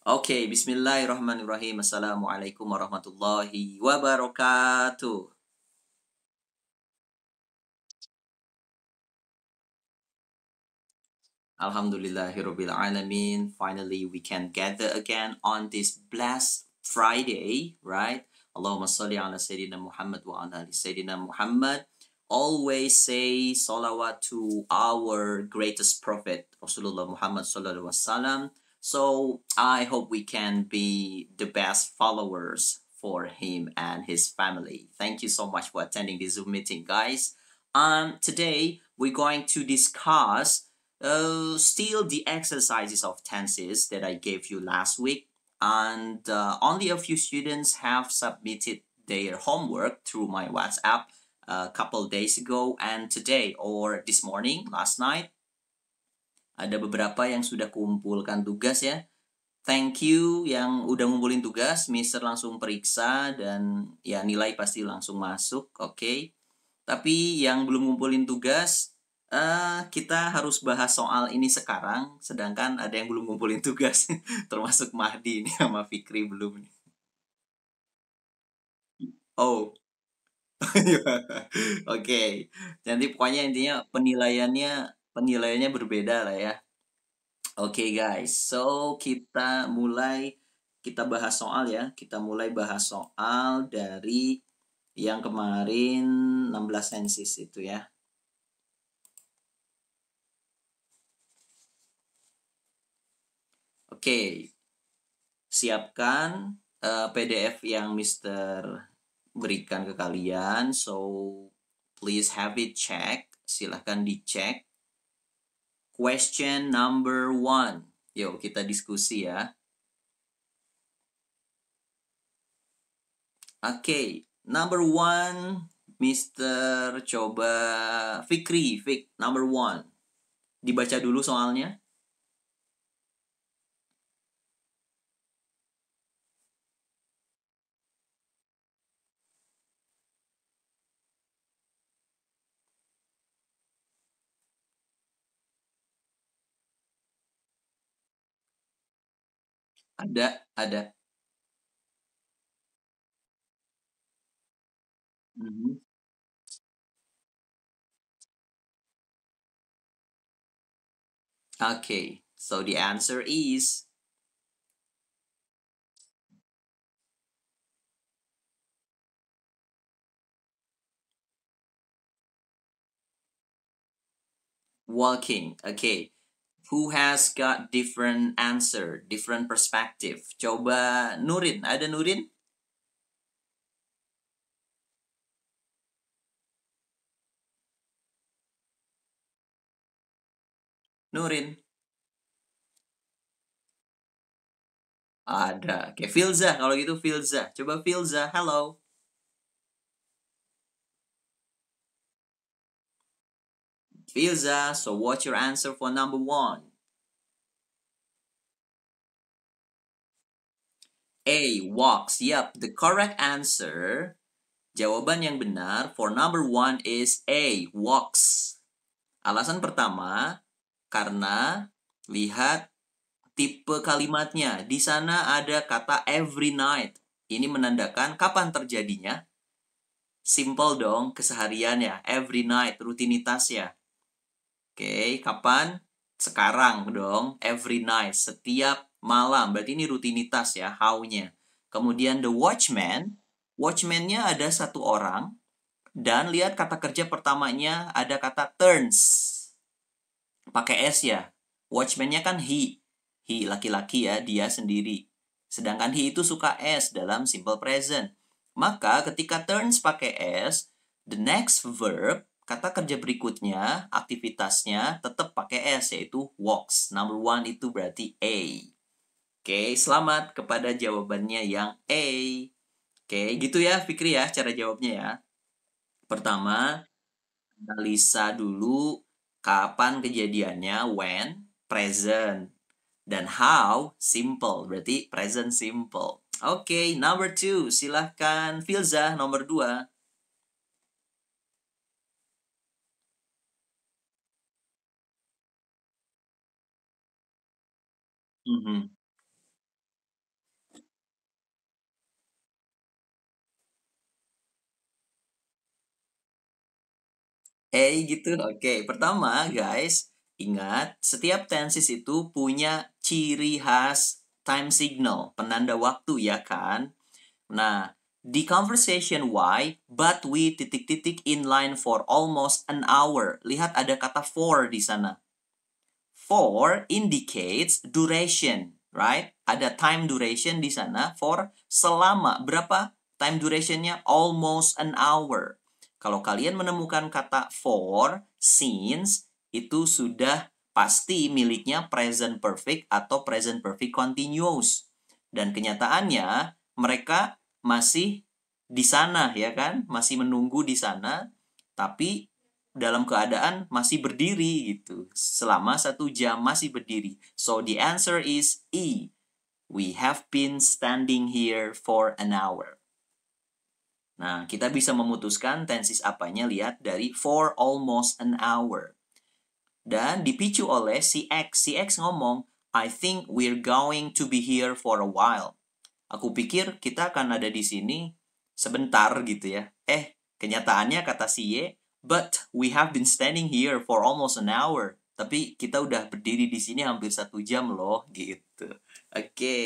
Okay, bismillahirrahmanirrahim. Assalamualaikum warahmatullahi wabarakatuh. Alhamdulillahirabbil alamin. Finally we can gather again on this blessed Friday, right? Allahumma salli ala Sayyidina Muhammad wa ala Sayyidina Muhammad. Always say salawat to our greatest prophet Rasulullah Muhammad sallallahu alaihi wasallam so I hope we can be the best followers for him and his family. Thank you so much for attending this Zoom meeting, guys. Um, today, we're going to discuss uh, still the exercises of tenses that I gave you last week. And uh, only a few students have submitted their homework through my WhatsApp a uh, couple days ago and today or this morning, last night. ada beberapa yang sudah kumpulkan tugas ya thank you yang udah ngumpulin tugas mister langsung periksa dan ya nilai pasti langsung masuk oke okay. tapi yang belum ngumpulin tugas uh, kita harus bahas soal ini sekarang sedangkan ada yang belum ngumpulin tugas termasuk Mahdi ini sama Fikri belum oh oke okay. nanti pokoknya intinya penilaiannya penilaiannya berbeda lah ya. Oke okay guys, so kita mulai kita bahas soal ya. Kita mulai bahas soal dari yang kemarin 16 sensis itu ya. Oke. Okay. Siapkan uh, eh, PDF yang Mister berikan ke kalian. So please have it check. Silahkan dicek Question number one. Yuk, kita diskusi ya. Oke, okay, number one, Mister Coba Fikri, Fik, number one. Dibaca dulu soalnya. Ada, ada. Mhm. Okay, so the answer is walking. Okay, who has got different answer, different perspective. Coba Nurin, ada Nurin? Nurin. Ada. Oke, Filza. Kalau gitu Filza. Coba Filza, hello. Filza, so what's your answer for number one? A. Walks. Yep, the correct answer. Jawaban yang benar for number one is A. Walks. Alasan pertama, karena lihat tipe kalimatnya. Di sana ada kata every night. Ini menandakan kapan terjadinya. Simple dong kesehariannya. every night, rutinitasnya. Oke, kapan? Sekarang dong, every night, setiap malam. Berarti ini rutinitas ya, how-nya. Kemudian the watchman, watchman-nya ada satu orang. Dan lihat kata kerja pertamanya ada kata turns. Pakai S ya. Watchman-nya kan he. He, laki-laki ya, dia sendiri. Sedangkan he itu suka S dalam simple present. Maka ketika turns pakai S, the next verb Kata kerja berikutnya, aktivitasnya tetap pakai S, yaitu walks. Number one itu berarti A. Oke, selamat kepada jawabannya yang A. Oke, gitu ya Fikri ya cara jawabnya ya. Pertama, analisa dulu kapan kejadiannya, when, present. Dan how, simple, berarti present simple. Oke, okay, number two, silahkan Filza nomor dua. Mhm. Hey gitu, oke. Pertama guys, ingat setiap tenses itu punya ciri khas time signal, penanda waktu ya kan? Nah, the conversation why, but we titik-titik in line for almost an hour. Lihat ada kata for di sana for indicates duration, right? Ada time duration di sana for selama berapa time durationnya almost an hour. Kalau kalian menemukan kata for, since itu sudah pasti miliknya present perfect atau present perfect continuous. Dan kenyataannya mereka masih di sana ya kan, masih menunggu di sana tapi dalam keadaan masih berdiri gitu. Selama satu jam masih berdiri. So the answer is E. We have been standing here for an hour. Nah, kita bisa memutuskan tenses apanya lihat dari for almost an hour. Dan dipicu oleh si X. Si X ngomong, I think we're going to be here for a while. Aku pikir kita akan ada di sini sebentar gitu ya. Eh, kenyataannya kata si Y, But we have been standing here for almost an hour. Tapi kita udah berdiri di sini hampir satu jam loh, gitu. Oke, okay.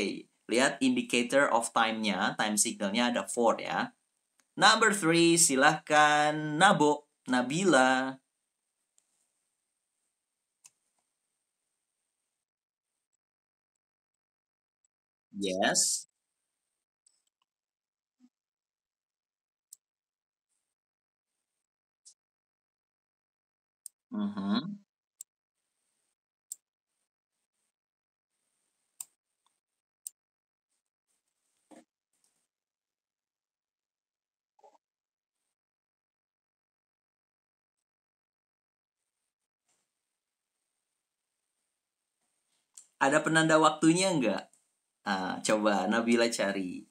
lihat indicator of time-nya, time signalnya ada 4 ya. Number 3, silahkan Nabo, Nabila. Yes. Ada penanda waktunya enggak? Uh, ah, coba Nabila cari.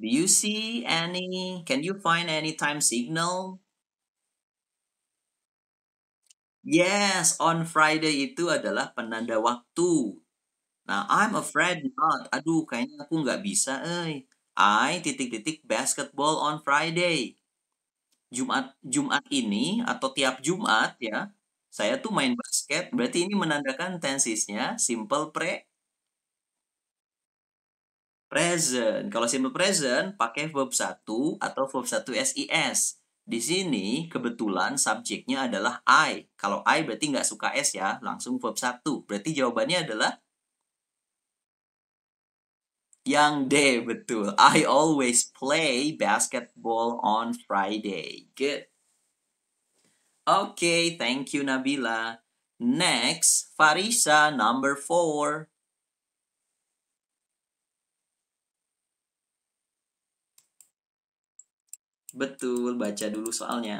Do you see any? Can you find any time signal? Yes, on Friday itu adalah penanda waktu. Nah, I'm afraid not. Aduh, kayaknya aku nggak bisa. Eh. I titik-titik basketball on Friday. Jumat Jumat ini atau tiap Jumat ya, saya tuh main basket. Berarti ini menandakan tensisnya simple pre present. Kalau simple present pakai verb 1 atau verb 1 SIS. Di sini kebetulan subjeknya adalah I. Kalau I berarti nggak suka S ya, langsung verb 1. Berarti jawabannya adalah yang D, betul. I always play basketball on Friday. Good. Okay, thank you Nabila. Next, Farisa number 4. Betul, baca dulu soalnya.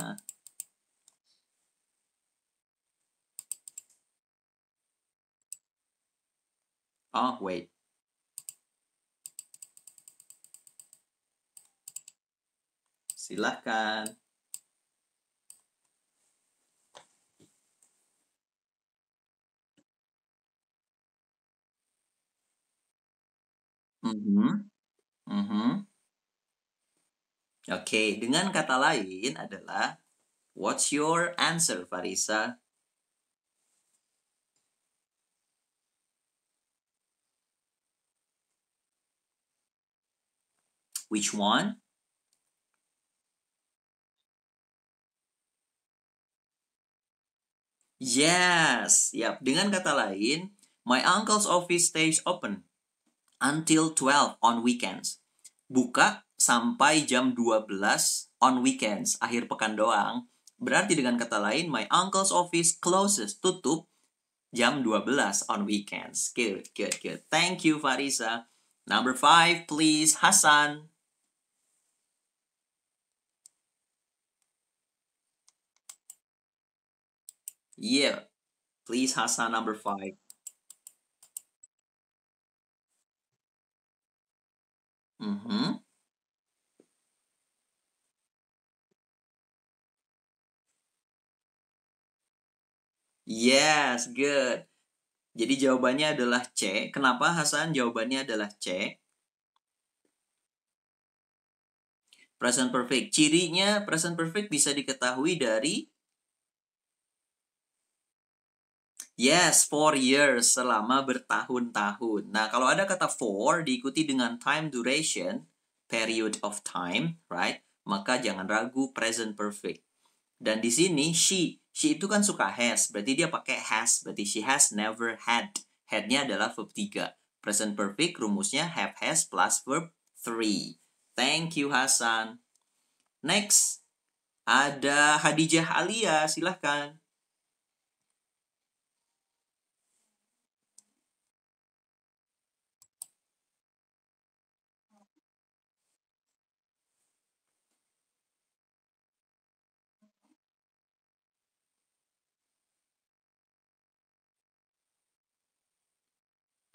Oh, wait. Silahkan. Mm-hmm. Mm-hmm. Oke, dengan kata lain adalah What's your answer, Farisa? Which one? Yes, yap. Dengan kata lain, my uncle's office stays open until 12 on weekends. Buka sampai jam 12 on weekends, akhir pekan doang. Berarti dengan kata lain, my uncle's office closes, tutup jam 12 on weekends. Good, good, good. Thank you, Farisa. Number five, please, Hasan. Yeah, please, Hasan, number five. Mm-hmm. Yes, good. Jadi jawabannya adalah C. Kenapa Hasan jawabannya adalah C? Present perfect. Cirinya present perfect bisa diketahui dari Yes, four years selama bertahun-tahun. Nah, kalau ada kata for diikuti dengan time duration, period of time, right? Maka jangan ragu present perfect. Dan di sini she She itu kan suka has, berarti dia pakai has, berarti she has never had. Had-nya adalah verb 3. Present perfect rumusnya have has plus verb 3. Thank you Hasan. Next, ada Hadijah Alia, silahkan.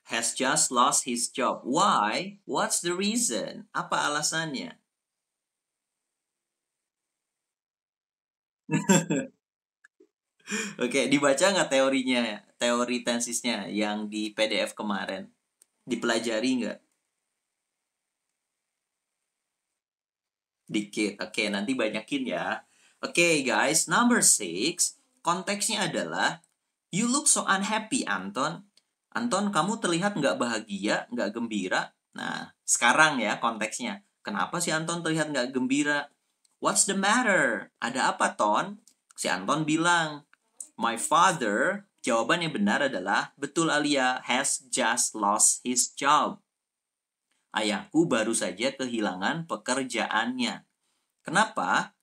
has just lost his job. Why? What's the reason? Apa alasannya? Oke, dibaca nggak teorinya, teori tensisnya yang di PDF kemarin? Dipelajari nggak? Dikit. Oke, nanti banyakin ya. Oke, guys. Number six, konteksnya adalah You look so unhappy, Anton. Anton, kamu terlihat nggak bahagia, nggak gembira. Nah, sekarang ya konteksnya. Kenapa si Anton terlihat nggak gembira? What's the matter? Ada apa, Ton? Si Anton bilang, My father, jawaban yang benar adalah, betul Alia, has just lost his job. Ayahku baru saja kehilangan pekerjaannya. Kenapa?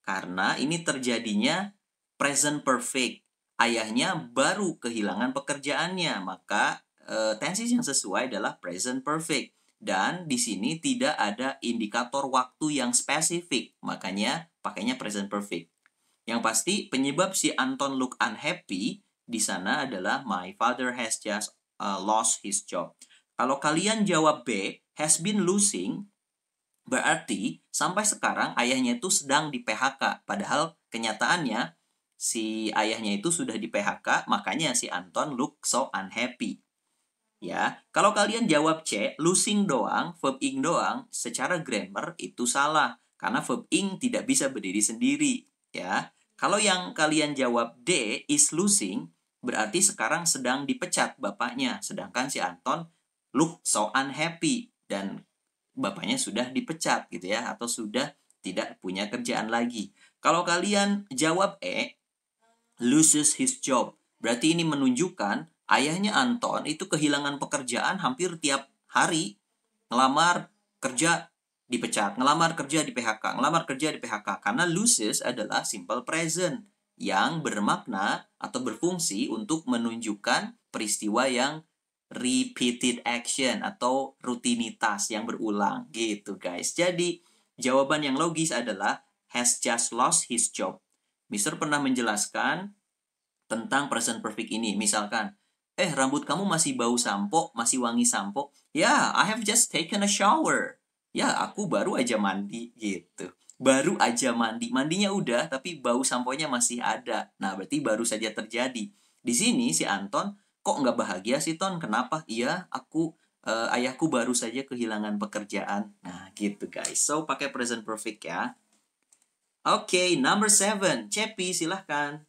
Karena ini terjadinya present perfect ayahnya baru kehilangan pekerjaannya, maka e, eh, tenses yang sesuai adalah present perfect. Dan di sini tidak ada indikator waktu yang spesifik, makanya pakainya present perfect. Yang pasti penyebab si Anton look unhappy di sana adalah my father has just uh, lost his job. Kalau kalian jawab B, has been losing, berarti sampai sekarang ayahnya itu sedang di PHK. Padahal kenyataannya si ayahnya itu sudah di PHK, makanya si Anton look so unhappy. Ya, kalau kalian jawab C, losing doang, verb ing doang, secara grammar itu salah karena verb ing tidak bisa berdiri sendiri, ya. Kalau yang kalian jawab D is losing, berarti sekarang sedang dipecat bapaknya, sedangkan si Anton look so unhappy dan bapaknya sudah dipecat gitu ya atau sudah tidak punya kerjaan lagi. Kalau kalian jawab E, loses his job. Berarti ini menunjukkan ayahnya Anton itu kehilangan pekerjaan hampir tiap hari. Ngelamar kerja dipecat, ngelamar kerja di PHK, ngelamar kerja di PHK karena loses adalah simple present yang bermakna atau berfungsi untuk menunjukkan peristiwa yang repeated action atau rutinitas yang berulang gitu guys. Jadi jawaban yang logis adalah has just lost his job. Mister pernah menjelaskan tentang present perfect ini. Misalkan, eh rambut kamu masih bau sampo, masih wangi sampo. Ya, yeah, I have just taken a shower. Ya, yeah, aku baru aja mandi gitu. Baru aja mandi. Mandinya udah, tapi bau samponya masih ada. Nah, berarti baru saja terjadi. Di sini si Anton kok nggak bahagia sih Ton? Kenapa? Iya, aku uh, ayahku baru saja kehilangan pekerjaan. Nah, gitu guys. So, pakai present perfect ya. Oke, okay, number seven. Cepi, silahkan.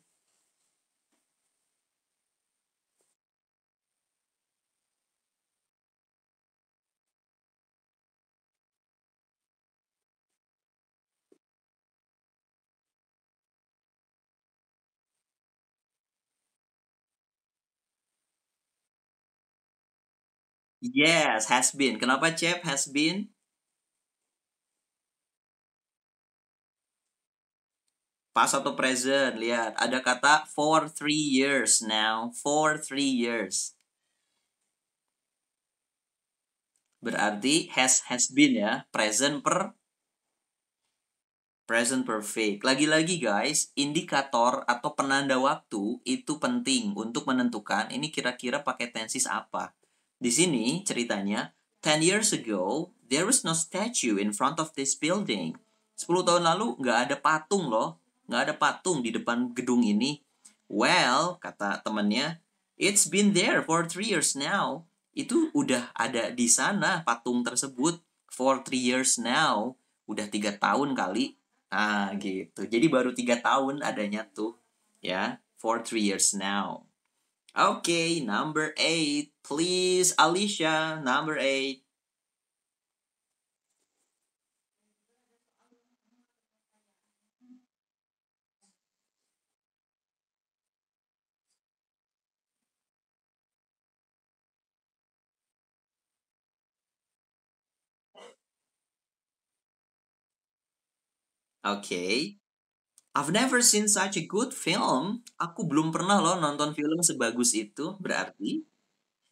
Yes, has been. Kenapa Cep has been? pas atau present? Lihat, ada kata for three years now. For three years. Berarti has has been ya. Present per present perfect. Lagi-lagi guys, indikator atau penanda waktu itu penting untuk menentukan ini kira-kira pakai tenses apa. Di sini ceritanya, 10 years ago, there was no statue in front of this building. 10 tahun lalu nggak ada patung loh nggak ada patung di depan gedung ini. Well, kata temannya, it's been there for three years now. Itu udah ada di sana patung tersebut for three years now. Udah tiga tahun kali. Nah, gitu. Jadi baru tiga tahun adanya tuh. Ya, for three years now. Okay, number eight. Please, Alicia, number eight. Oke. Okay. I've never seen such a good film. Aku belum pernah loh nonton film sebagus itu. Berarti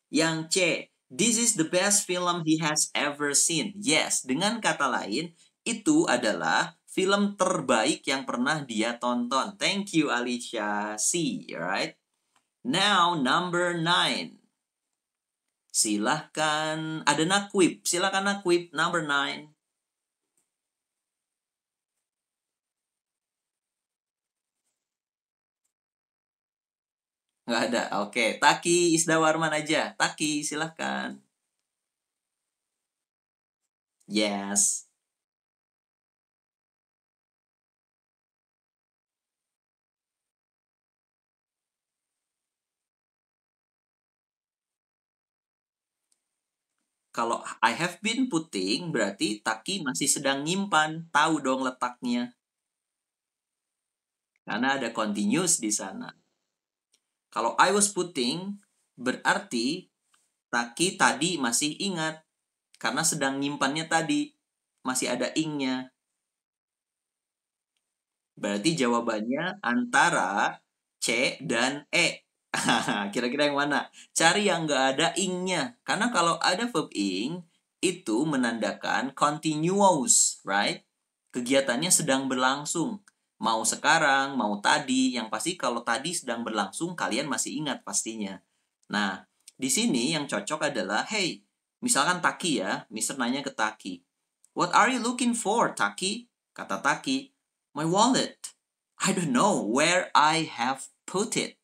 yang C, this is the best film he has ever seen. Yes, dengan kata lain, itu adalah film terbaik yang pernah dia tonton. Thank you Alicia C, right? Now number nine. Silahkan ada nakwip, silahkan nakwip number nine. Nggak ada. Oke, okay. Taki Isdawarman aja. Taki, silahkan. Yes. Kalau I have been putting, berarti Taki masih sedang nyimpan. Tahu dong letaknya. Karena ada continuous di sana. Kalau I was putting berarti Taki tadi masih ingat karena sedang nyimpannya tadi masih ada ingnya. Berarti jawabannya antara C dan E. Kira-kira yang mana? Cari yang nggak ada ingnya. Karena kalau ada verb ing, itu menandakan continuous, right? Kegiatannya sedang berlangsung. Mau sekarang, mau tadi, yang pasti kalau tadi sedang berlangsung kalian masih ingat pastinya. Nah, di sini yang cocok adalah hey, misalkan Taki ya, Mister nanya ke Taki. What are you looking for, Taki? Kata Taki, my wallet. I don't know where I have put it.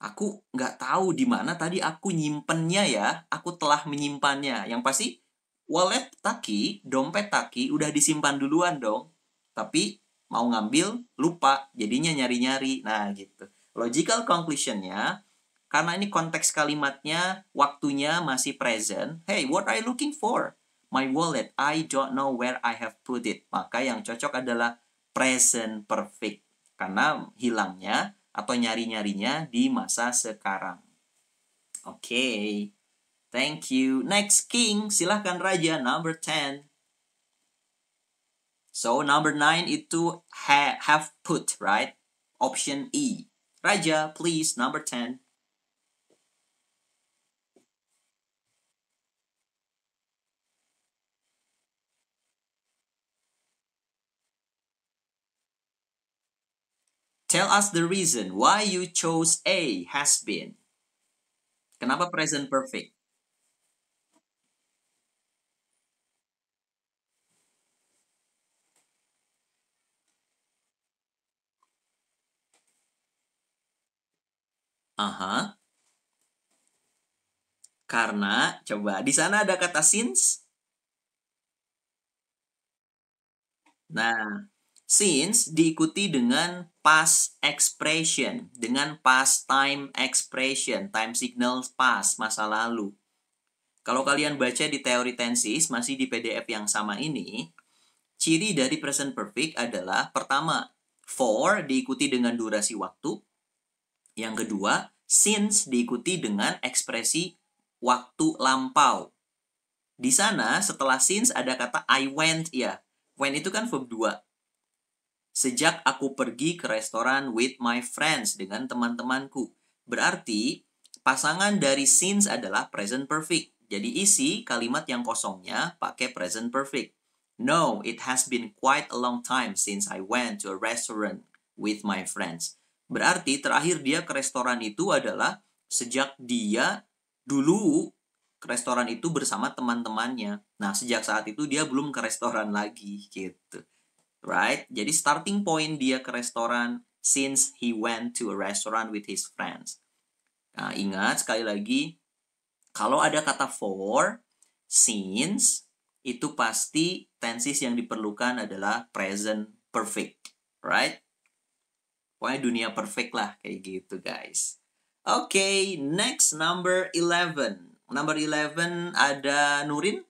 Aku nggak tahu di mana tadi aku nyimpennya ya. Aku telah menyimpannya. Yang pasti wallet Taki, dompet Taki udah disimpan duluan dong. Tapi mau ngambil lupa jadinya nyari-nyari nah gitu logical conclusionnya karena ini konteks kalimatnya waktunya masih present hey what are you looking for my wallet I don't know where I have put it maka yang cocok adalah present perfect karena hilangnya atau nyari-nyarinya di masa sekarang oke okay. thank you next king silahkan raja number 10 So number nine is to ha have put, right? Option E. Raja, please, number 10. Tell us the reason why you chose A has been. Kenapa present perfect? Aha. Karena coba di sana ada kata since. Nah, since diikuti dengan past expression, dengan past time expression, time signal past, masa lalu. Kalau kalian baca di teori tensis, masih di PDF yang sama ini, ciri dari present perfect adalah pertama, for diikuti dengan durasi waktu, yang kedua, since diikuti dengan ekspresi waktu lampau. Di sana setelah since ada kata I went ya. When itu kan verb 2. Sejak aku pergi ke restoran with my friends dengan teman-temanku. Berarti pasangan dari since adalah present perfect. Jadi isi kalimat yang kosongnya pakai present perfect. No, it has been quite a long time since I went to a restaurant with my friends. Berarti terakhir dia ke restoran itu adalah sejak dia dulu ke restoran itu bersama teman-temannya. Nah, sejak saat itu dia belum ke restoran lagi gitu. Right? Jadi starting point dia ke restoran since he went to a restaurant with his friends. Nah, ingat sekali lagi kalau ada kata for, since itu pasti tenses yang diperlukan adalah present perfect, right? Pokoknya dunia perfect lah kayak gitu guys. Oke, okay, next number 11. Number 11 ada Nurin.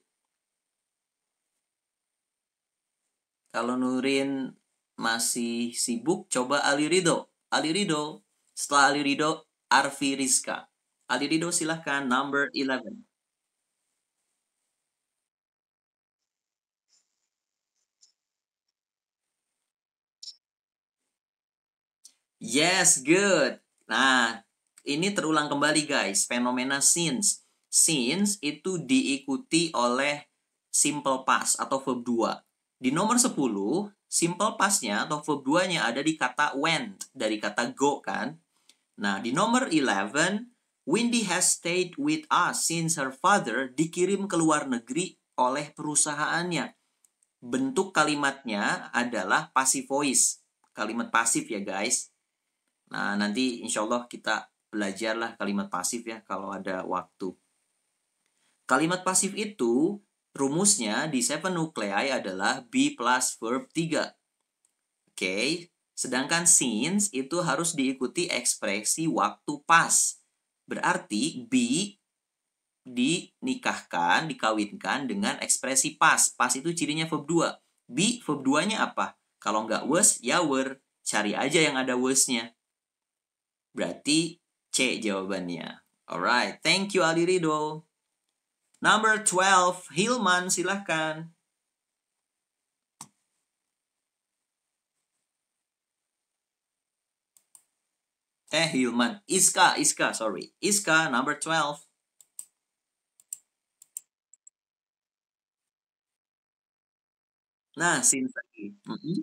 Kalau Nurin masih sibuk, coba Ali Rido. Ali Rido. Setelah Ali Rido, Arfi Rizka. Ali Rido silahkan, number 11. Yes, good. Nah, ini terulang kembali guys, fenomena since. Since itu diikuti oleh simple past atau verb 2. Di nomor 10, simple past-nya atau verb 2-nya ada di kata went, dari kata go kan. Nah, di nomor 11, Windy has stayed with us since her father dikirim ke luar negeri oleh perusahaannya. Bentuk kalimatnya adalah passive voice, kalimat pasif ya guys. Nah, nanti insya Allah kita belajarlah kalimat pasif ya kalau ada waktu. Kalimat pasif itu rumusnya di seven nuclei adalah be plus verb 3. Oke, okay? sedangkan since itu harus diikuti ekspresi waktu pas. Berarti be dinikahkan, dikawinkan dengan ekspresi pas. Pas itu cirinya verb 2. Be verb 2-nya apa? Kalau nggak was, ya were. Cari aja yang ada was-nya. Berarti C jawabannya. Alright, thank you Ali Rido. Number 12, Hilman silahkan. Eh Hilman, Iska, Iska, sorry. Iska, number 12. Nah, since I, mm -hmm.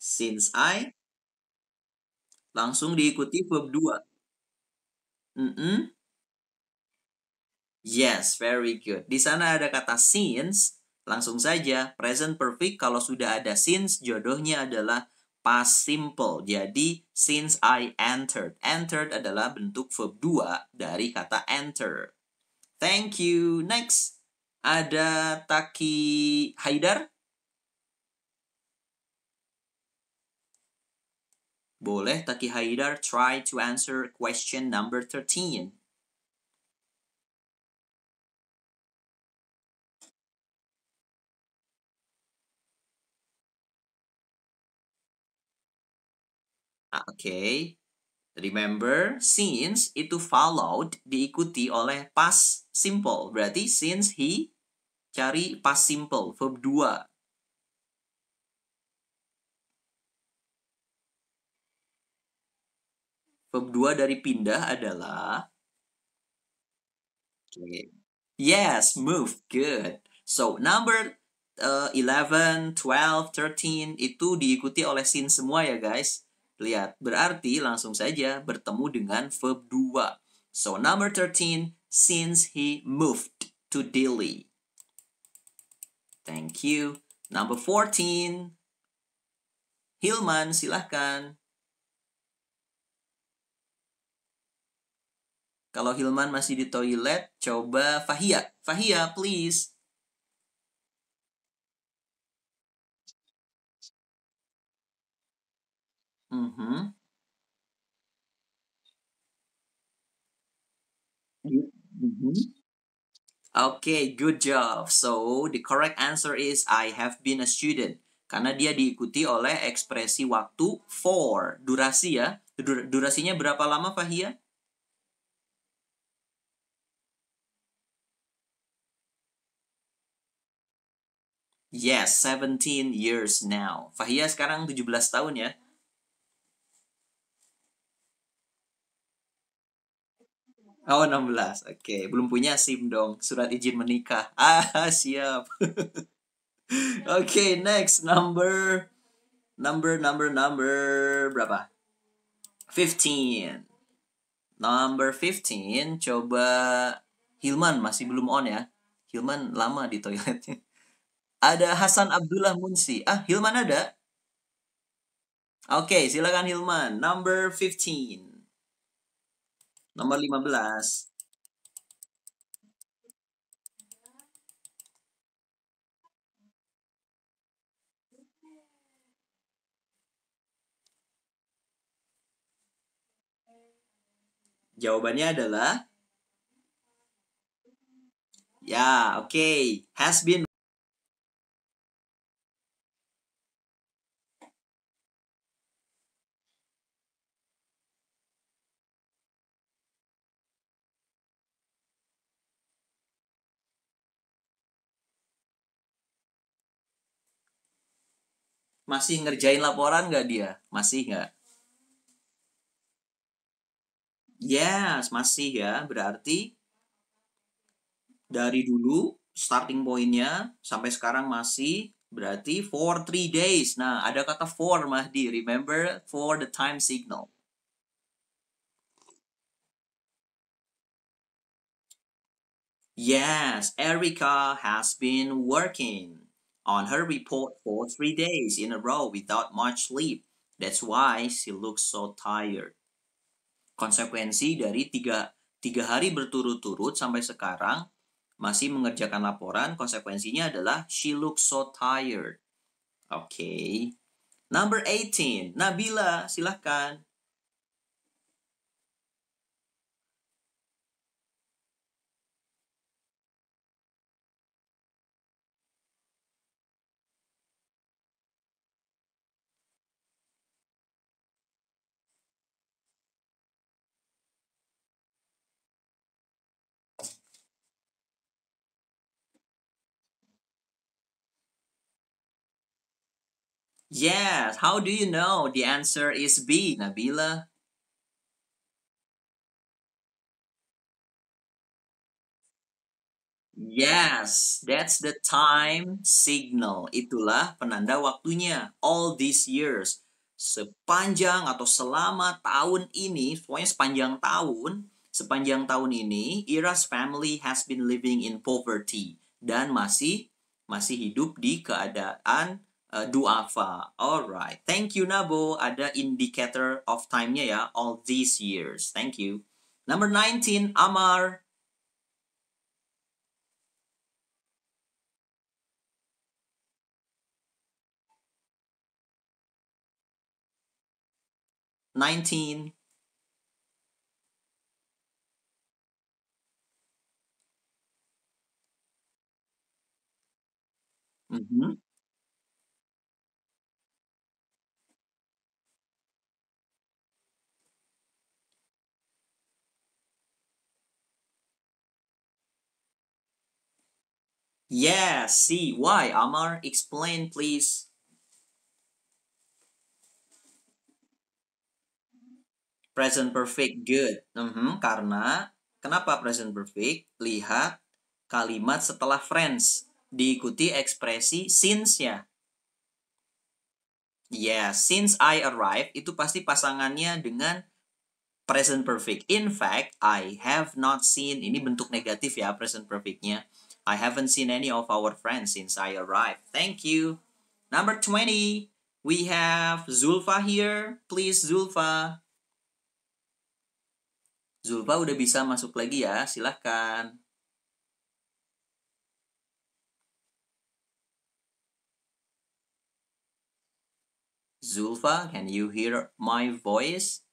since I Langsung diikuti verb 2. Mm -mm. Yes, very good. Di sana ada kata since. Langsung saja, present perfect kalau sudah ada since, jodohnya adalah past simple. Jadi, since I entered. Entered adalah bentuk verb 2 dari kata enter. Thank you. Next, ada Taki Haidar. Boleh Taki Haidar try to answer question number 13? Ah, okay. Remember, since itu followed diikuti oleh past simple. Berarti since he cari past simple, verb 2. Verb 2 dari pindah adalah okay. Yes, move. Good. So, number uh, 11, 12, 13 itu diikuti oleh scene semua ya, guys. Lihat, berarti langsung saja bertemu dengan verb 2. So, number 13, since he moved to Delhi. Thank you. Number 14, Hilman, silahkan. Kalau Hilman masih di toilet, coba Fahia. Fahia, please. Mm -hmm. Mm -hmm. Okay, good job. So, the correct answer is I have been a student. Karena dia diikuti oleh ekspresi waktu for, durasi ya. Dur durasinya berapa lama, Fahia? Yes, 17 years now. Fahia sekarang 17 tahun ya. Oh, 16. Oke, okay. belum punya SIM dong. Surat izin menikah. Ah, siap. Oke, okay, next number number number number berapa? 15. Number 15 coba Hilman masih belum on ya. Hilman lama di toiletnya. Ada Hasan Abdullah Munsi. Ah, Hilman ada? Oke, okay, silakan Hilman. Number 15. Nomor 15. Jawabannya adalah ya, oke, okay. has been Masih ngerjain laporan nggak dia? Masih nggak? Yes, masih ya. Berarti dari dulu starting pointnya sampai sekarang masih berarti for three days. Nah, ada kata for Mahdi. Remember for the time signal. Yes, Erica has been working on her report for three days in a row without much sleep. That's why she looks so tired. Konsekuensi dari tiga, tiga hari berturut-turut sampai sekarang masih mengerjakan laporan, konsekuensinya adalah she looks so tired. Oke. Okay. Number 18, Nabila, silahkan. Yes, how do you know? The answer is B, Nabila. Yes, that's the time signal. Itulah penanda waktunya. All these years. Sepanjang atau selama tahun ini, pokoknya sepanjang tahun, sepanjang tahun ini, Ira's family has been living in poverty dan masih masih hidup di keadaan uh, duafa. Alright, thank you Nabo. Ada indicator of time-nya ya, all these years. Thank you. Number 19, Amar. Nineteen. Mm-hmm. Yeah, see. Why, Amar? Explain, please. Present perfect, good. Mm -hmm, karena, kenapa present perfect? Lihat kalimat setelah friends. Diikuti ekspresi since ya. Yeah, since I arrived, itu pasti pasangannya dengan present perfect. In fact, I have not seen. Ini bentuk negatif ya, present perfectnya. I haven't seen any of our friends since I arrived. Thank you. Number 20, we have Zulfa here. Please, Zulfa. Zulfa udah bisa masuk lagi ya, silahkan. Zulfa, can you hear my voice?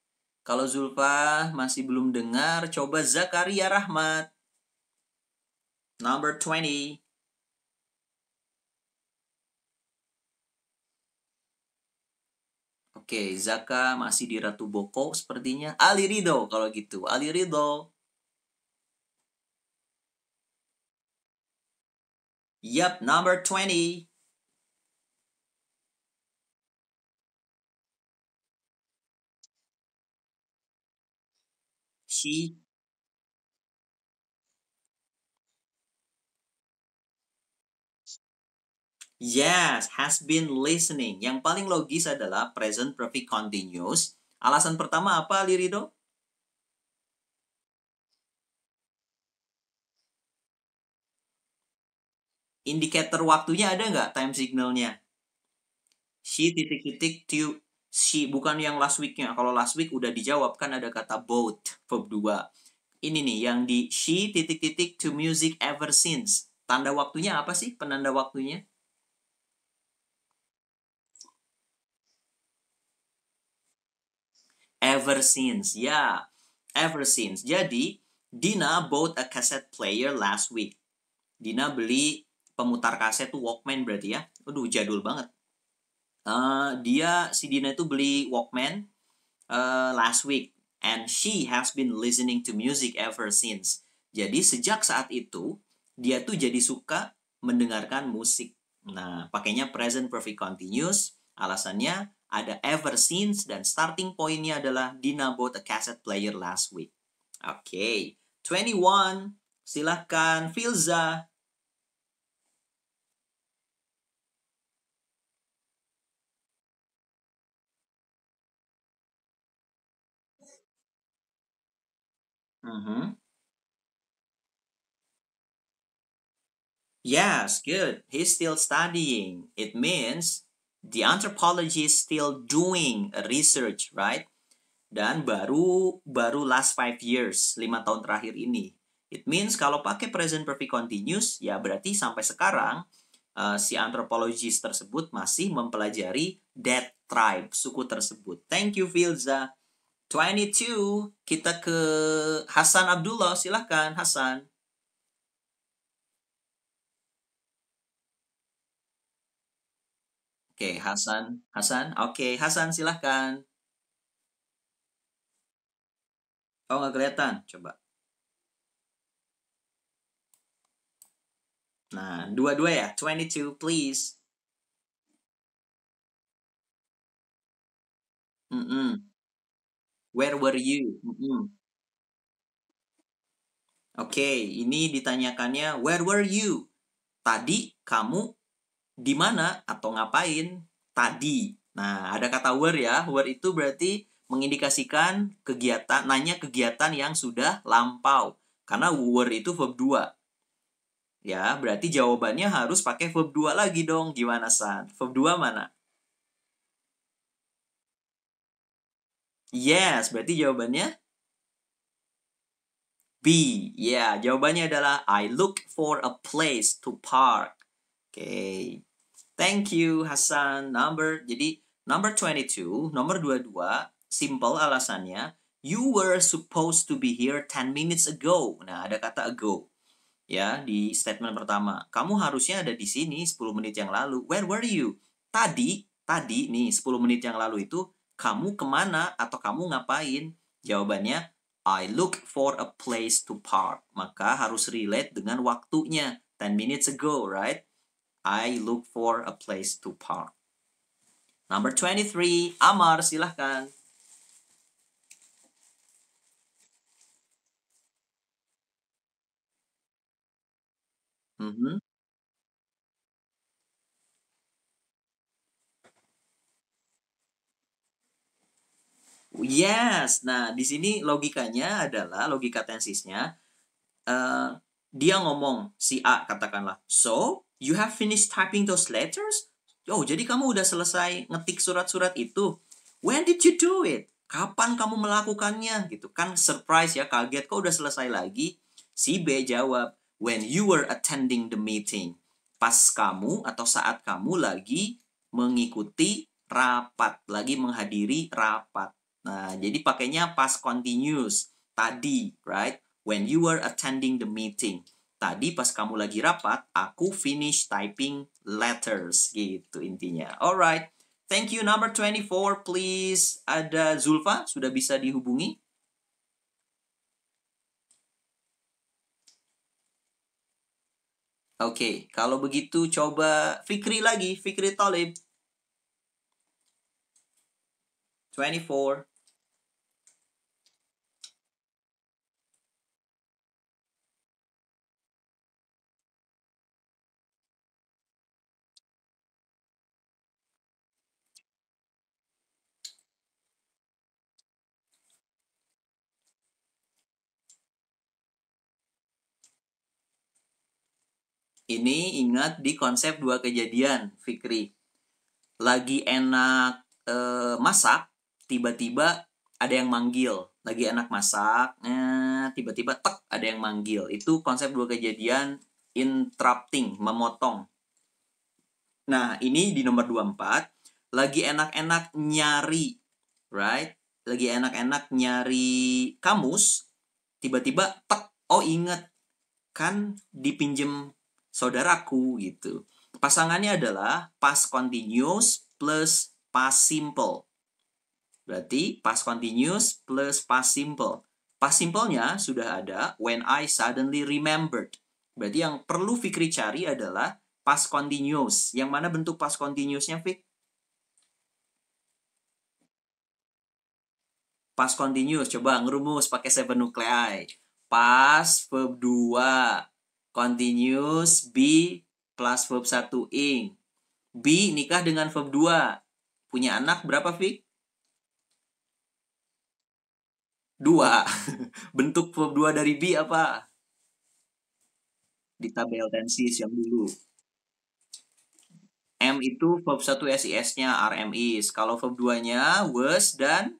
Kalau Zulfa masih belum dengar, coba Zakaria Rahmat. Number 20. Oke, Zaka masih di Ratu Boko sepertinya. Ali Ridho kalau gitu. Ali Ridho. Yep, number 20. Si Yes, has been listening. Yang paling logis adalah present perfect continuous. Alasan pertama apa, Lirido? Indikator waktunya ada nggak time signalnya? She titik-titik to she bukan yang last weeknya. Kalau last week udah dijawab kan ada kata both verb 2. Ini nih yang di she titik-titik to music ever since. Tanda waktunya apa sih penanda waktunya? Ever since. Ya, yeah, ever since. Jadi, Dina bought a cassette player last week. Dina beli pemutar kaset tuh Walkman berarti ya. Aduh, jadul banget. Uh, dia, si Dina itu beli Walkman uh, last week. And she has been listening to music ever since. Jadi, sejak saat itu, dia tuh jadi suka mendengarkan musik. Nah, pakainya present perfect continuous. Alasannya ada ever since dan starting pointnya adalah Dina bought a cassette player last week. Oke, okay. 21, silahkan Filza. Mm -hmm. Yes, good. He's still studying. It means the anthropologist still doing research, right? Dan baru baru last five years, lima tahun terakhir ini. It means kalau pakai present perfect continuous, ya berarti sampai sekarang uh, si anthropologist tersebut masih mempelajari that tribe, suku tersebut. Thank you, Filza. 22, kita ke Hasan Abdullah. Silahkan, Hasan. Oke, okay, Hasan. Hasan, oke. Okay, Hasan, silahkan. Oh, nggak kelihatan. Coba. Nah, dua-dua ya. 22, please. Mm -mm. Where were you? Mm -mm. Oke, okay, ini ditanyakannya, where were you? Tadi kamu di mana atau ngapain tadi. Nah, ada kata were ya. Were itu berarti mengindikasikan kegiatan, nanya kegiatan yang sudah lampau. Karena were itu verb 2. Ya, berarti jawabannya harus pakai verb 2 lagi dong. Gimana, San? Verb 2 mana? Yes, berarti jawabannya B. Ya, yeah, jawabannya adalah I look for a place to park. Oke. Okay. Thank you Hasan. Number jadi number 22, nomor 22, simple alasannya you were supposed to be here 10 minutes ago. Nah, ada kata ago. Ya, di statement pertama. Kamu harusnya ada di sini 10 menit yang lalu. Where were you? Tadi, tadi nih 10 menit yang lalu itu kamu kemana atau kamu ngapain? Jawabannya I look for a place to park. Maka harus relate dengan waktunya. 10 minutes ago, right? I look for a place to park. Number 23, Amar, silahkan. Mm -hmm. Yes, nah di sini logikanya adalah logika tensisnya uh, dia ngomong si A katakanlah so You have finished typing those letters? Oh, jadi kamu udah selesai ngetik surat-surat itu. When did you do it? Kapan kamu melakukannya? Gitu kan surprise ya, kaget kok udah selesai lagi. Si B jawab, when you were attending the meeting. Pas kamu atau saat kamu lagi mengikuti rapat, lagi menghadiri rapat. Nah, jadi pakainya pas continuous tadi, right? When you were attending the meeting. Tadi pas kamu lagi rapat, aku finish typing letters gitu intinya. Alright. Thank you number 24 please. Ada Zulfa sudah bisa dihubungi? Oke, okay, kalau begitu coba Fikri lagi, Fikri Talib. 24 Ini ingat di konsep dua kejadian, Fikri. Lagi enak e, masak, tiba-tiba ada yang manggil. Lagi enak masak, tiba eh, tiba-tiba tek ada yang manggil. Itu konsep dua kejadian interrupting, memotong. Nah, ini di nomor 24. Lagi enak-enak nyari, right? Lagi enak-enak nyari kamus, tiba-tiba tek, oh inget, kan dipinjem saudaraku gitu. Pasangannya adalah past continuous plus past simple. Berarti past continuous plus past simple. Past simple-nya sudah ada when I suddenly remembered. Berarti yang perlu Fikri cari adalah past continuous. Yang mana bentuk past continuous-nya, Fik? Past continuous. Coba ngerumus pakai seven nuclei. Past verb 2 Continuous be plus verb 1 ing. B nikah dengan verb 2. Punya anak berapa, Fik? Dua. Bentuk verb 2 dari B apa? Di tabel tensis yang dulu. M itu verb 1 SIS-nya RM is. Kalau verb 2-nya was dan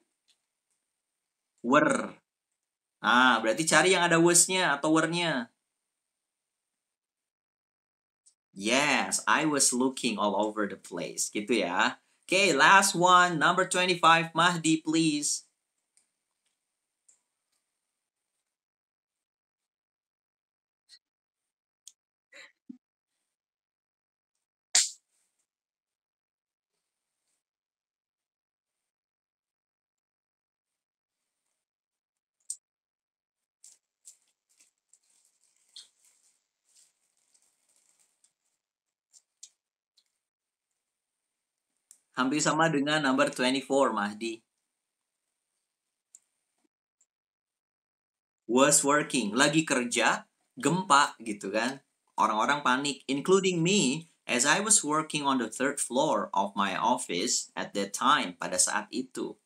were. Nah, berarti cari yang ada was-nya atau were-nya. Yes, I was looking all over the place. Gitu ya. Okay, last one, number 25, Mahdi, please. hampir sama dengan number 24 Mahdi was working lagi kerja gempa gitu kan orang-orang panik including me as I was working on the third floor of my office at that time pada saat itu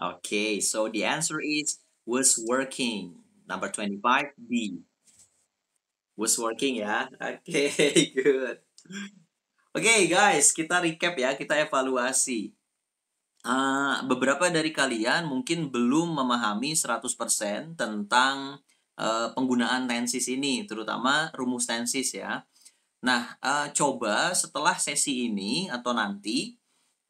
okay, so the answer is was working number 25 B was working ya oke okay, good Oke okay, guys, kita recap ya, kita evaluasi. Uh, beberapa dari kalian mungkin belum memahami 100% tentang uh, penggunaan tensis ini, terutama rumus tensis ya. Nah, uh, coba setelah sesi ini atau nanti,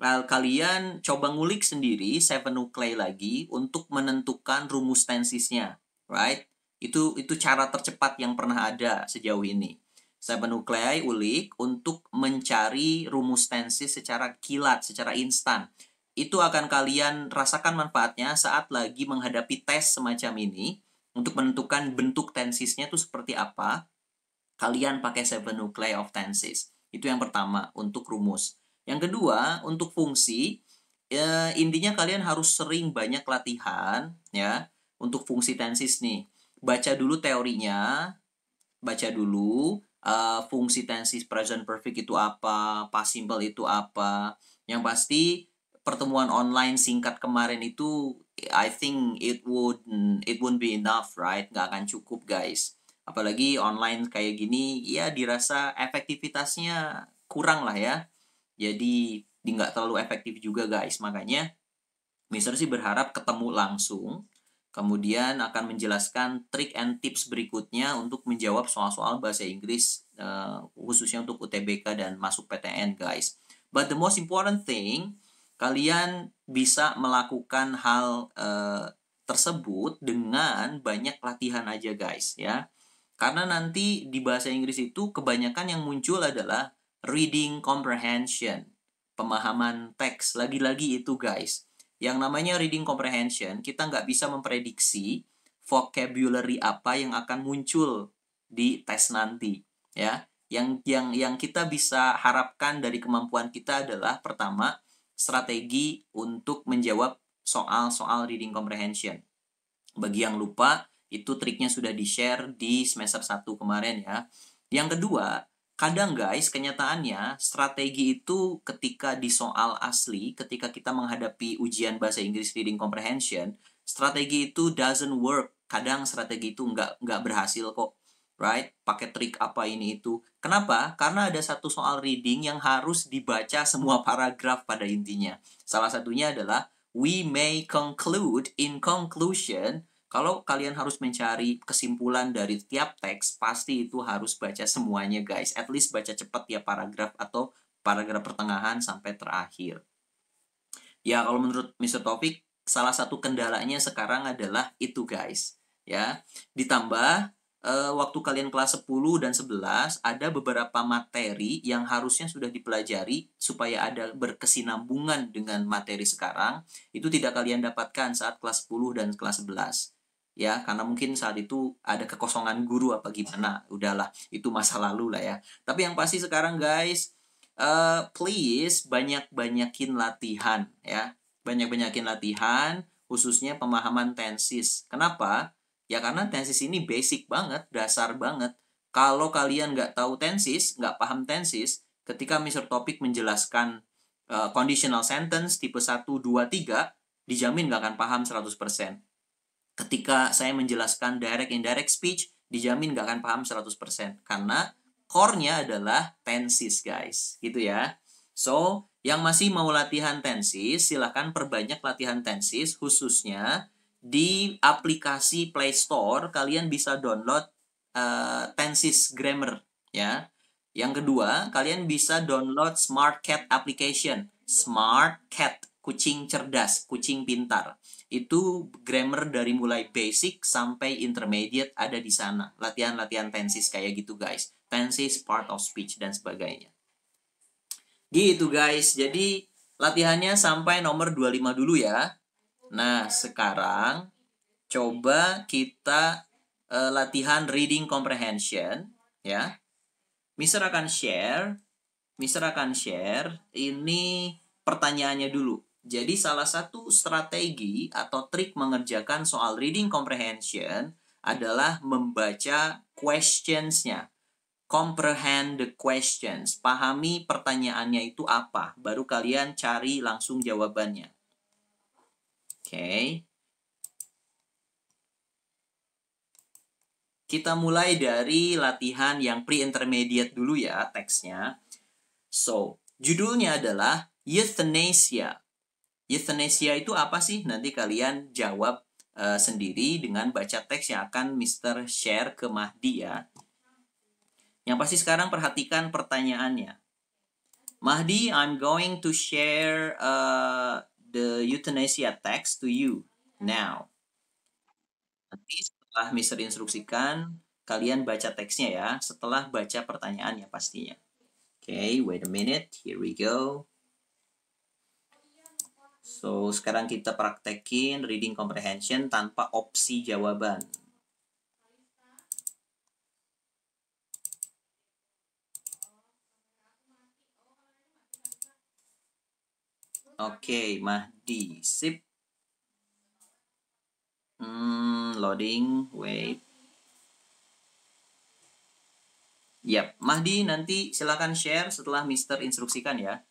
uh, kalian coba ngulik sendiri seven nuclei lagi untuk menentukan rumus tensisnya, right? Itu itu cara tercepat yang pernah ada sejauh ini. Sabenukleai ulik untuk mencari rumus tensi secara kilat, secara instan. Itu akan kalian rasakan manfaatnya saat lagi menghadapi tes semacam ini untuk menentukan bentuk tensisnya itu seperti apa. Kalian pakai nuclei of tensis. Itu yang pertama untuk rumus. Yang kedua untuk fungsi ya, intinya kalian harus sering banyak latihan ya untuk fungsi tensis nih. Baca dulu teorinya, baca dulu, uh, fungsi tensis present perfect itu apa, past simple itu apa. Yang pasti pertemuan online singkat kemarin itu I think it would it won't be enough, right? Nggak akan cukup, guys. Apalagi online kayak gini, ya dirasa efektivitasnya kurang lah ya. Jadi nggak terlalu efektif juga, guys. Makanya Mister sih berharap ketemu langsung Kemudian akan menjelaskan trik and tips berikutnya untuk menjawab soal-soal bahasa Inggris uh, khususnya untuk UTBK dan masuk PTN guys. But the most important thing, kalian bisa melakukan hal uh, tersebut dengan banyak latihan aja guys ya. Karena nanti di bahasa Inggris itu kebanyakan yang muncul adalah reading comprehension, pemahaman teks. Lagi-lagi itu guys yang namanya reading comprehension, kita nggak bisa memprediksi vocabulary apa yang akan muncul di tes nanti, ya. Yang yang yang kita bisa harapkan dari kemampuan kita adalah pertama strategi untuk menjawab soal-soal reading comprehension. Bagi yang lupa, itu triknya sudah di-share di semester 1 kemarin ya. Yang kedua, kadang guys, kenyataannya strategi itu ketika di soal asli, ketika kita menghadapi ujian bahasa Inggris reading comprehension, strategi itu doesn't work. Kadang strategi itu nggak nggak berhasil kok, right? Pakai trik apa ini itu. Kenapa? Karena ada satu soal reading yang harus dibaca semua paragraf pada intinya. Salah satunya adalah we may conclude in conclusion kalau kalian harus mencari kesimpulan dari tiap teks, pasti itu harus baca semuanya guys. At least baca cepat ya paragraf atau paragraf pertengahan sampai terakhir. Ya, kalau menurut Mr. Topik, salah satu kendalanya sekarang adalah itu guys. Ya, ditambah e, waktu kalian kelas 10 dan 11 ada beberapa materi yang harusnya sudah dipelajari supaya ada berkesinambungan dengan materi sekarang, itu tidak kalian dapatkan saat kelas 10 dan kelas 11 ya karena mungkin saat itu ada kekosongan guru apa gimana udahlah itu masa lalu lah ya tapi yang pasti sekarang guys uh, please banyak banyakin latihan ya banyak banyakin latihan khususnya pemahaman tensis kenapa ya karena tensis ini basic banget dasar banget kalau kalian nggak tahu tensis nggak paham tensis ketika Mr. Topik menjelaskan uh, conditional sentence tipe satu dua tiga dijamin nggak akan paham 100% ketika saya menjelaskan direct indirect speech dijamin nggak akan paham 100% karena core-nya adalah tenses guys gitu ya so yang masih mau latihan tenses silahkan perbanyak latihan tenses khususnya di aplikasi Play Store kalian bisa download uh, eh, tenses grammar ya yang kedua kalian bisa download Smart Cat application Smart Cat kucing cerdas, kucing pintar. Itu grammar dari mulai basic sampai intermediate ada di sana. Latihan-latihan tenses kayak gitu guys. Tenses, part of speech, dan sebagainya. Gitu guys, jadi latihannya sampai nomor 25 dulu ya. Nah, sekarang coba kita uh, latihan reading comprehension ya. Mister akan share, Mister akan share ini pertanyaannya dulu. Jadi salah satu strategi atau trik mengerjakan soal reading comprehension adalah membaca questions-nya. Comprehend the questions. Pahami pertanyaannya itu apa. Baru kalian cari langsung jawabannya. Oke. Okay. Kita mulai dari latihan yang pre-intermediate dulu ya teksnya. So, judulnya adalah Euthanasia, Euthanasia itu apa sih? Nanti kalian jawab uh, sendiri dengan baca teks yang akan Mr. Share ke Mahdi ya. Yang pasti sekarang perhatikan pertanyaannya. Mahdi, I'm going to share uh, the euthanasia text to you now. Nanti setelah Mr. instruksikan, kalian baca teksnya ya, setelah baca pertanyaannya pastinya. Oke, okay, wait a minute, here we go. So, sekarang kita praktekin reading comprehension tanpa opsi jawaban. Oke, okay, Mahdi, sip. Hmm, loading, wait. Yap, Mahdi nanti silakan share setelah Mister instruksikan ya.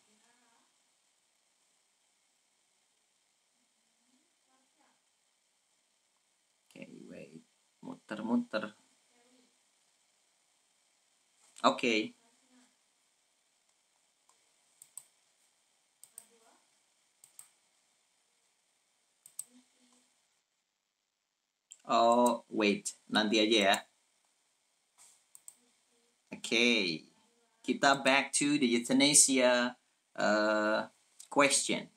okay. Oh, wait. Nanti aja ya. Oke. Okay. Kita back to the euthanasia uh, question.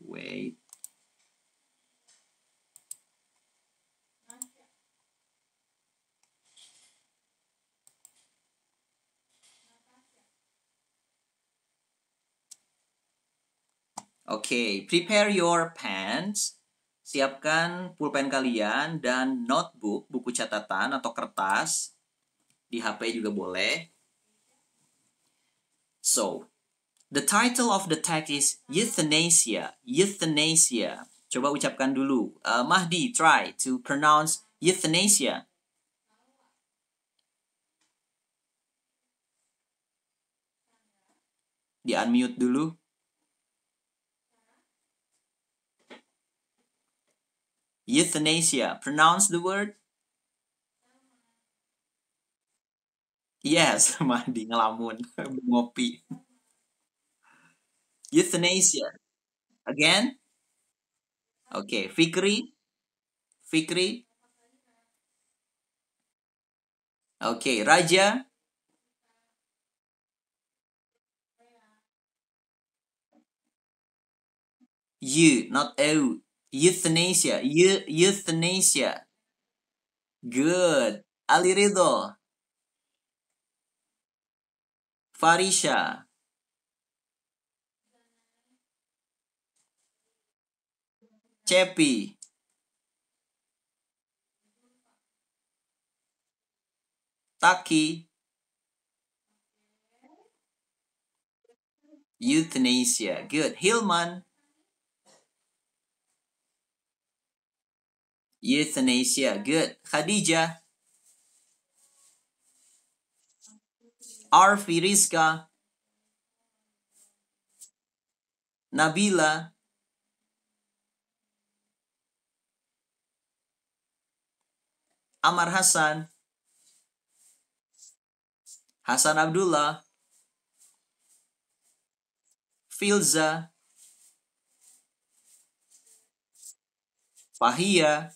Wait. Oke, okay, prepare your pens. Siapkan pulpen kalian dan notebook, buku catatan atau kertas. Di HP juga boleh. So, the title of the text is euthanasia. Euthanasia. Coba ucapkan dulu. Uh, Mahdi, try to pronounce euthanasia. Di unmute dulu. euthanasia. Pronounce the word. Yes, mandi ngelamun, ngopi. Euthanasia. Again? Okay, Fikri. Fikri. Okay, Raja. You, not O. Euthanasia. euthanasia. Good. Ali Ridho. Farisha. Cepi. Taki. Euthanasia. Good. Hilman. Euthanasia. Good. Khadija. Arfi Rizka. Nabila. Amar Hasan. Hasan Abdullah. Filza. Fahia.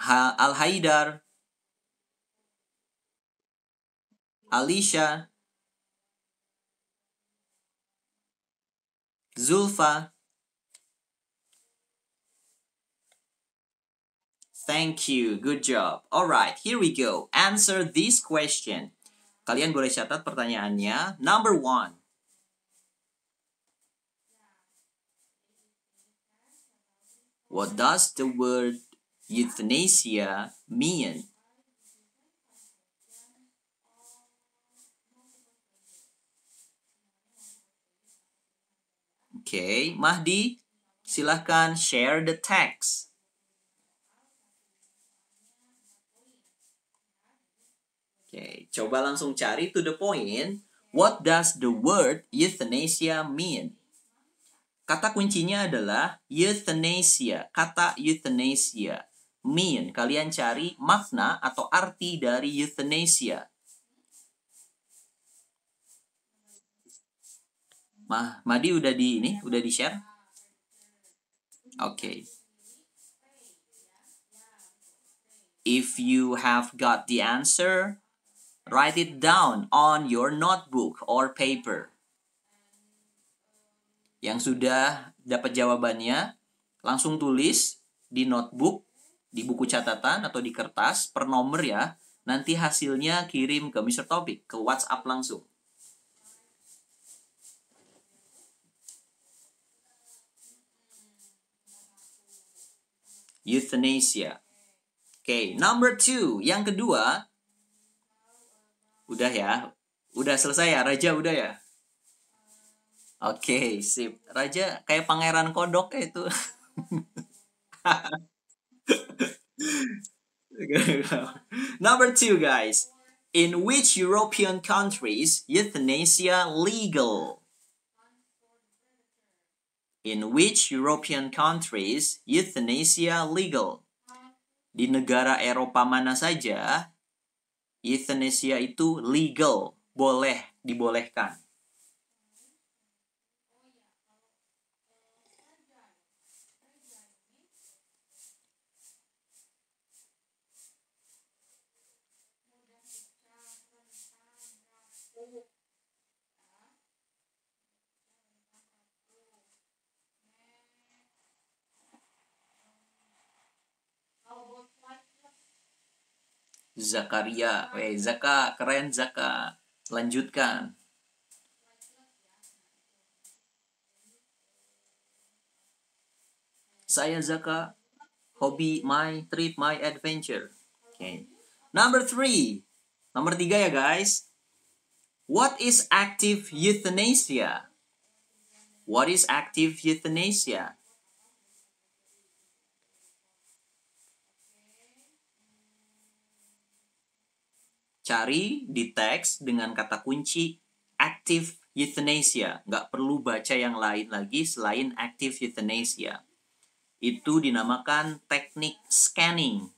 Al-Haidar, Alisha, Zulfa. Thank you, good job. Alright, here we go. Answer this question. Kalian boleh catat pertanyaannya. Number one. What does the word euthanasia mean? Oke, okay. Mahdi, silahkan share the text. Oke, okay. coba langsung cari to the point. What does the word euthanasia mean? Kata kuncinya adalah euthanasia, kata euthanasia mean. Kalian cari makna atau arti dari euthanasia. Mah, Madi udah di ini, udah di share. Oke. Okay. If you have got the answer, write it down on your notebook or paper. Yang sudah dapat jawabannya, langsung tulis di notebook di buku catatan atau di kertas per nomor ya. Nanti hasilnya kirim ke Mr. Topik, ke WhatsApp langsung. Euthanasia. Oke, okay, number two. Yang kedua. Udah ya? Udah selesai ya? Raja udah ya? Oke, okay, sip. Raja kayak pangeran kodok kayak itu. Number two, guys. In which European countries euthanasia legal? In which European countries euthanasia legal? Di negara Eropa mana saja euthanasia itu legal, boleh dibolehkan. Zakaria. Eh, Zaka, keren Zaka. Lanjutkan. Saya Zaka, hobi my trip, my adventure. Okay. Number three. Nomor tiga ya guys. What is active euthanasia? What is active euthanasia? Cari di teks dengan kata kunci active euthanasia. Nggak perlu baca yang lain lagi selain active euthanasia. Itu dinamakan teknik scanning.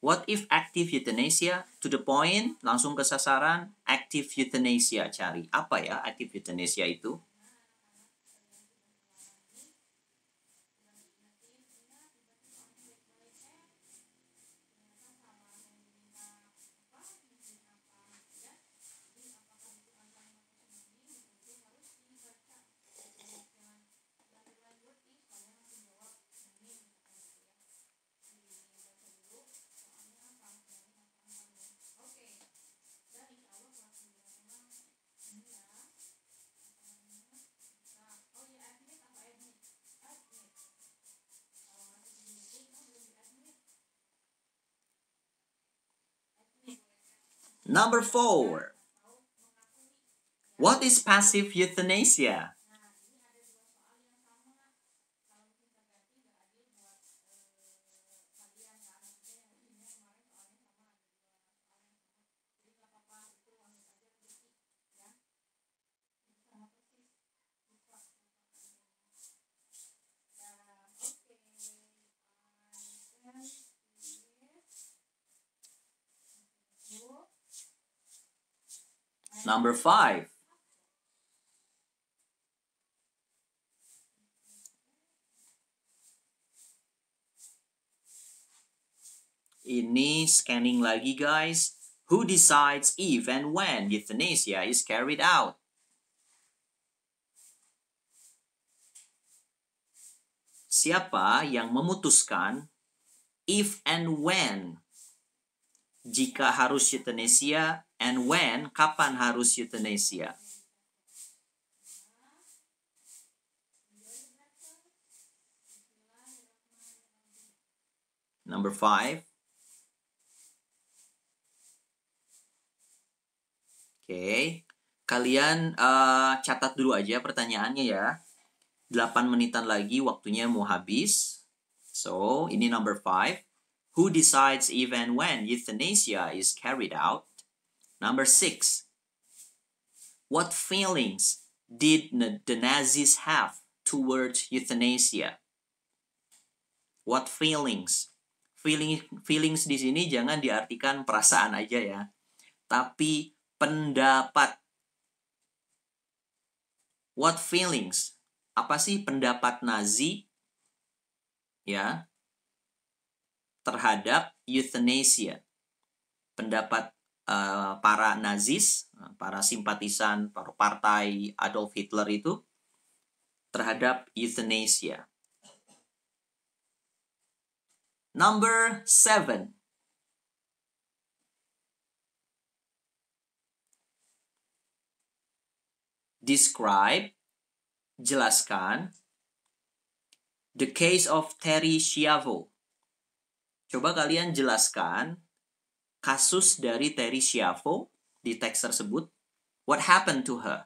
What if active euthanasia? To the point, langsung ke sasaran, active euthanasia cari. Apa ya active euthanasia itu? Number 4. What is passive euthanasia? Number five. Ini scanning lagi guys. Who decides if and when euthanasia is carried out? Siapa yang memutuskan if and when jika harus euthanasia and when, kapan harus euthanasia? Number five. Oke, okay. kalian uh, catat dulu aja pertanyaannya ya. 8 menitan lagi waktunya mau habis. So, ini number five. Who decides even when euthanasia is carried out? Number six, what feelings did the Nazis have towards euthanasia? What feelings? Feeling, feelings di sini jangan diartikan perasaan aja ya, tapi pendapat. What feelings? Apa sih pendapat Nazi ya terhadap euthanasia? Pendapat uh, para Nazis, eh, para simpatisan, para partai Adolf Hitler itu terhadap euthanasia. Number seven. Describe, jelaskan, the case of Terry Schiavo. Coba kalian jelaskan kasus dari Terry Schiavo di teks tersebut, what happened to her?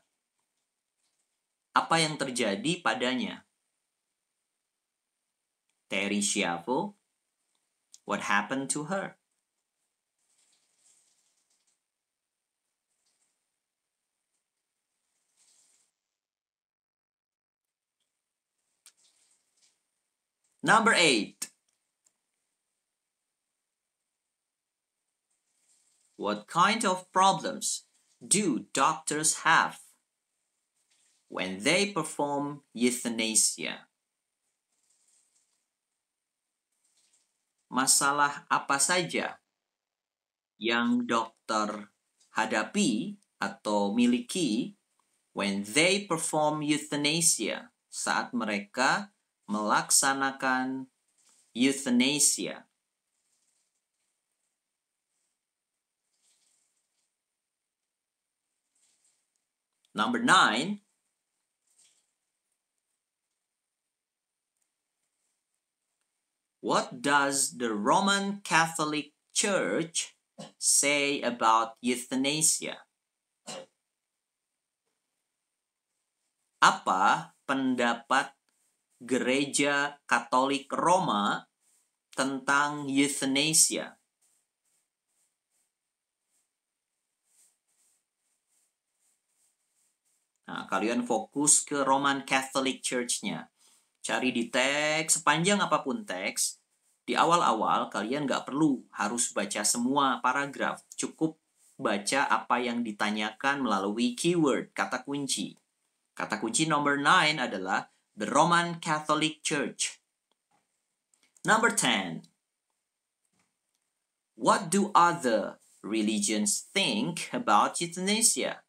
Apa yang terjadi padanya? Terry Schiavo, what happened to her? Number eight. What kind of problems do doctors have when they perform euthanasia? Masalah apa saja yang dokter hadapi atau miliki when they perform euthanasia saat mereka melaksanakan euthanasia? Number nine, what does the Roman Catholic Church say about euthanasia? Apa pendapat Gereja Katolik Roma tentang euthanasia? Nah, kalian fokus ke Roman Catholic Church-nya. Cari di teks, sepanjang apapun teks, di awal-awal kalian nggak perlu harus baca semua paragraf, cukup baca apa yang ditanyakan melalui keyword, kata kunci. Kata kunci nomor 9 adalah The Roman Catholic Church. Number 10. What do other religions think about euthanasia?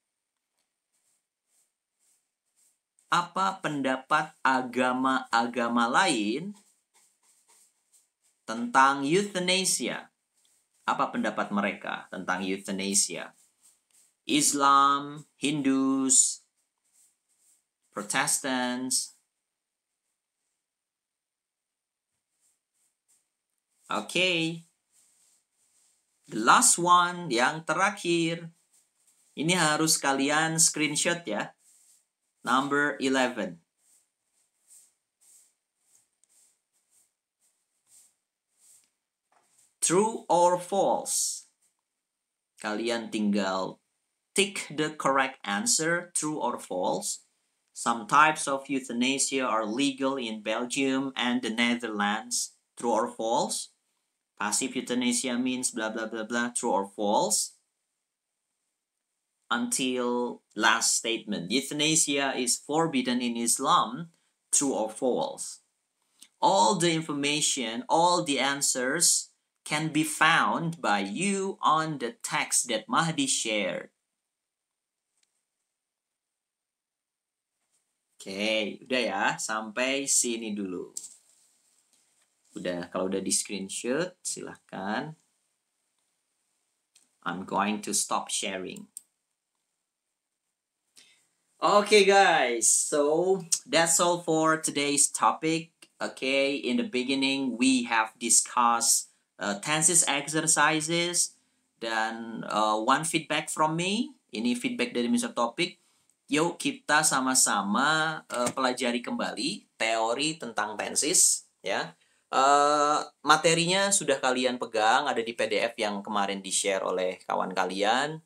apa pendapat agama-agama lain tentang euthanasia. Apa pendapat mereka tentang euthanasia? Islam, Hindus, Protestants. Oke. Okay. The last one, yang terakhir. Ini harus kalian screenshot ya. Number 11. True or false? Kalian tinggal tick the correct answer, true or false. Some types of euthanasia are legal in Belgium and the Netherlands. True or false? Passive euthanasia means blah blah blah blah, true or false. until last statement. Euthanasia is forbidden in Islam, true or false. All the information, all the answers can be found by you on the text that Mahdi shared. Oke, udah ya, sampai sini dulu. Udah, kalau udah di screenshot, silahkan. I'm going to stop sharing. Okay guys, so that's all for today's topic. Okay, in the beginning we have discussed uh, tenses exercises dan uh, one feedback from me. Ini feedback dari Mr. topik. Yuk kita sama-sama uh, pelajari kembali teori tentang tenses ya. Uh, materinya sudah kalian pegang ada di PDF yang kemarin di-share oleh kawan kalian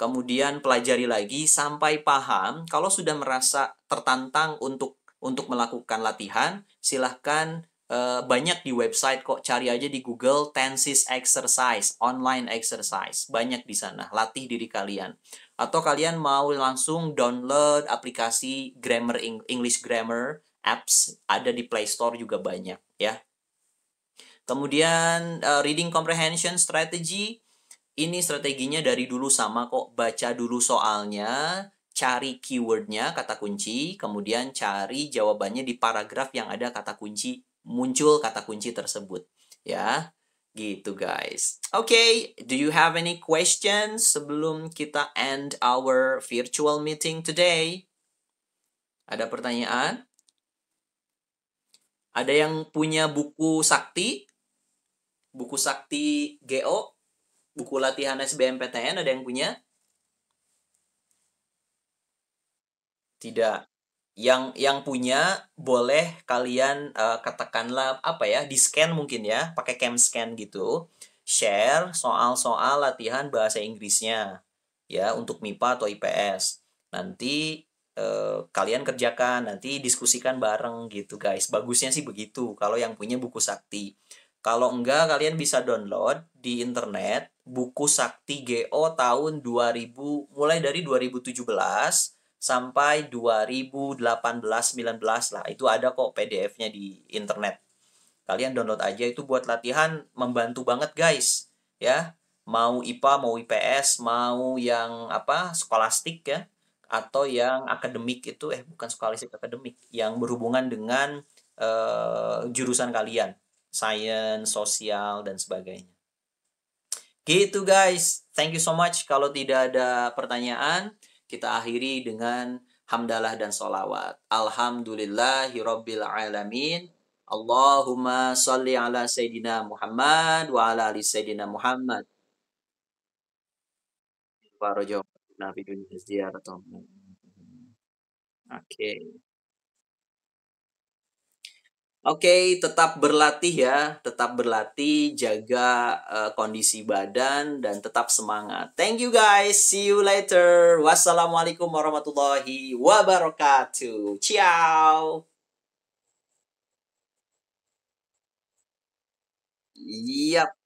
kemudian pelajari lagi sampai paham. Kalau sudah merasa tertantang untuk untuk melakukan latihan, silahkan e, banyak di website kok cari aja di Google Tenses Exercise, online exercise, banyak di sana. Latih diri kalian. Atau kalian mau langsung download aplikasi Grammar English Grammar apps ada di Play Store juga banyak ya. Kemudian uh, reading comprehension strategy ini strateginya dari dulu sama kok, baca dulu soalnya, cari keywordnya, kata kunci, kemudian cari jawabannya di paragraf yang ada kata kunci, muncul kata kunci tersebut. Ya, gitu guys. Oke, okay, do you have any questions sebelum kita end our virtual meeting today? Ada pertanyaan? Ada yang punya buku sakti? Buku sakti GO? buku latihan SBMPTN ada yang punya? Tidak. Yang yang punya boleh kalian uh, katakanlah apa ya, di-scan mungkin ya, pakai cam scan gitu. Share soal-soal latihan bahasa Inggrisnya ya untuk MIPA atau IPS. Nanti eh, kalian kerjakan, nanti diskusikan bareng gitu guys. Bagusnya sih begitu kalau yang punya buku sakti. Kalau enggak, kalian bisa download di internet buku Sakti GO tahun 2000 mulai dari 2017 sampai 2018 19 lah. Itu ada kok PDF-nya di internet. Kalian download aja itu buat latihan membantu banget guys. Ya, mau IPA, mau IPS, mau yang apa? skolastik ya atau yang akademik itu eh bukan skolastik akademik yang berhubungan dengan eh, jurusan kalian, sains, sosial dan sebagainya. Gitu guys. Thank you so much. Kalau tidak ada pertanyaan, kita akhiri dengan hamdalah dan solawat. Alhamdulillahirabbil alamin. Allahumma salli ala Sayyidina Muhammad wa ala ali Sayyidina Muhammad. Oke. Okay. Oke, okay, tetap berlatih ya, tetap berlatih, jaga uh, kondisi badan dan tetap semangat. Thank you guys, see you later. Wassalamualaikum warahmatullahi wabarakatuh. Ciao. Yap.